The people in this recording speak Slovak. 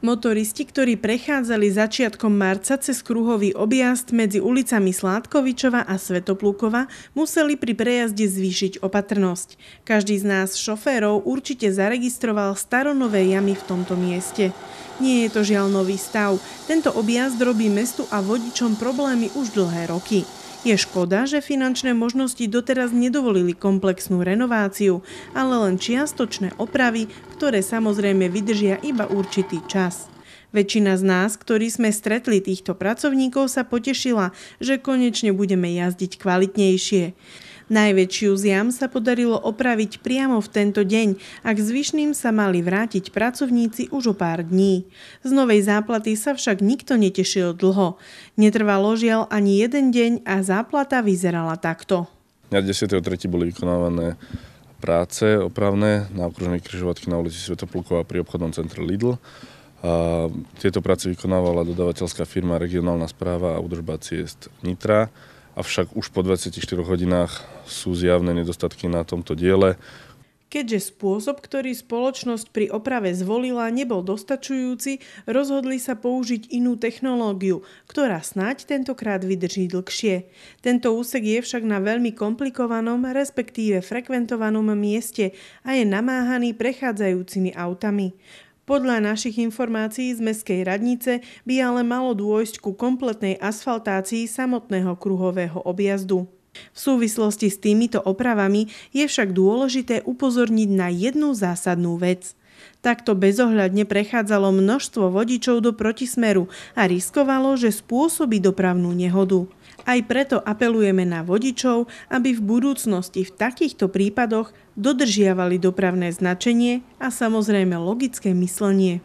Motoristi, ktorí prechádzali začiatkom marca cez kruhový objazd medzi ulicami Sládkovičova a Svetoplúkova, museli pri prejazde zvýšiť opatrnosť. Každý z nás šoférov určite zaregistroval staronové jamy v tomto mieste. Nie je to žiaľ nový stav. Tento objazd robí mestu a vodičom problémy už dlhé roky. Je škoda, že finančné možnosti doteraz nedovolili komplexnú renováciu, ale len čiastočné opravy, ktoré samozrejme vydržia iba určitý čas. Väčšina z nás, ktorí sme stretli týchto pracovníkov, sa potešila, že konečne budeme jazdiť kvalitnejšie. Najväčšiu zjam sa podarilo opraviť priamo v tento deň a k zvyšným sa mali vrátiť pracovníci už o pár dní. Z novej záplaty sa však nikto netešil dlho. Netrvalo žiaľ ani jeden deň a záplata vyzerala takto. Dňa 10.3. boli vykonávané práce opravné na okružnej križovatky na ulici Svetoplukova pri obchodnom centre Lidl. A tieto práce vykonávala dodavateľská firma Regionálna správa a udržba ciest Nitra avšak už po 24 hodinách sú zjavné nedostatky na tomto diele. Keďže spôsob, ktorý spoločnosť pri oprave zvolila, nebol dostačujúci, rozhodli sa použiť inú technológiu, ktorá snáď tentokrát vydrží dlhšie. Tento úsek je však na veľmi komplikovanom, respektíve frekventovanom mieste a je namáhaný prechádzajúcimi autami. Podľa našich informácií z Mestskej radnice by ale malo dôjsť ku kompletnej asfaltácii samotného kruhového objazdu. V súvislosti s týmito opravami je však dôležité upozorniť na jednu zásadnú vec – Takto bezohľadne prechádzalo množstvo vodičov do protismeru a riskovalo, že spôsobí dopravnú nehodu. Aj preto apelujeme na vodičov, aby v budúcnosti v takýchto prípadoch dodržiavali dopravné značenie a samozrejme logické myslenie.